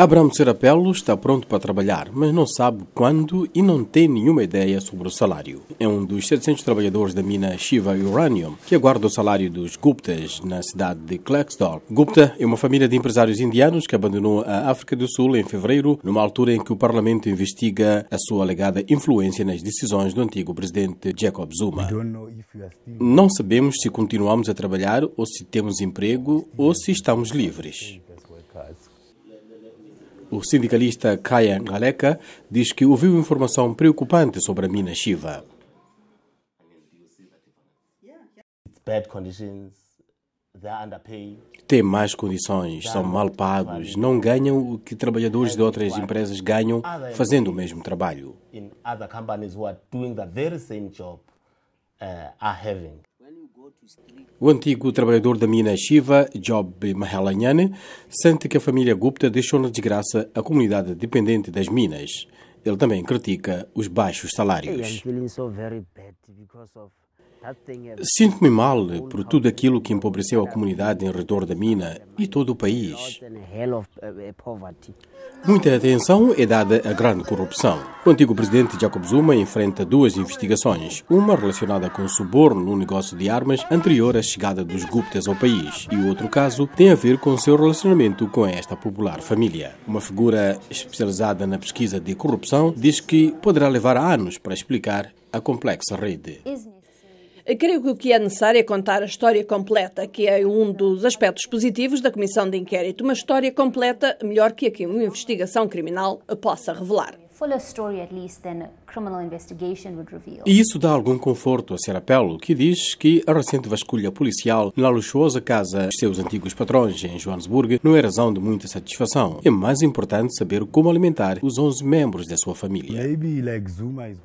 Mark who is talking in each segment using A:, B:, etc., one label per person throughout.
A: Abraham Serapelo está pronto para trabalhar, mas não sabe quando e não tem nenhuma ideia sobre o salário. É um dos 700 trabalhadores da mina Shiva Uranium que aguarda o salário dos Guptas na cidade de Clarksdorp. Gupta é uma família de empresários indianos que abandonou a África do Sul em fevereiro, numa altura em que o parlamento investiga a sua alegada influência nas decisões do antigo presidente Jacob Zuma. Não sabemos se continuamos a trabalhar ou se temos emprego ou se estamos livres. O sindicalista Kaya Galeka diz que ouviu informação preocupante sobre a mina Shiva. Tem más condições, são mal pagos, não ganham o que trabalhadores de outras empresas ganham fazendo o mesmo trabalho. O antigo trabalhador da mina Shiva, Job Mahalanyan, sente que a família Gupta deixou na desgraça a comunidade dependente das minas. Ele também critica os baixos salários.
B: Sinto-me mal
A: por tudo aquilo que empobreceu a comunidade em redor da mina e todo o país. Muita atenção é dada à grande corrupção. O antigo presidente Jacob Zuma enfrenta duas investigações, uma relacionada com suborno no negócio de armas anterior à chegada dos Guptas ao país e o outro caso tem a ver com seu relacionamento com esta popular família. Uma figura especializada na pesquisa de corrupção diz que poderá levar anos para explicar a complexa rede.
B: Creio que o que é necessário é contar a história completa, que é um dos aspectos positivos da Comissão de Inquérito, uma história completa melhor que a que uma investigação criminal possa revelar. E
A: isso dá algum conforto a Sarah Pello, que diz que a recente vasculha policial na luxuosa casa dos seus antigos patrões em Joanesburgo não é razão de muita satisfação. É mais importante saber como alimentar os 11 membros da sua família.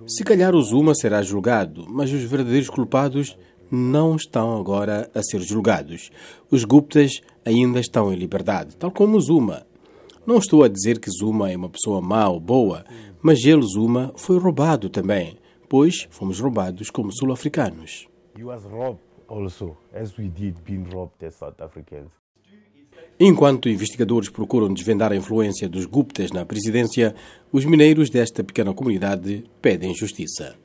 A: Se calhar o Zuma será julgado, mas os verdadeiros culpados não estão agora a ser julgados. Os Guptas ainda estão em liberdade, tal como Zuma. Não estou a dizer que Zuma é uma pessoa má ou boa, mas ele, Zuma, foi roubado também, pois fomos roubados como sul-africanos. Enquanto investigadores procuram desvendar a influência dos Guptas na presidência, os mineiros desta pequena comunidade pedem justiça.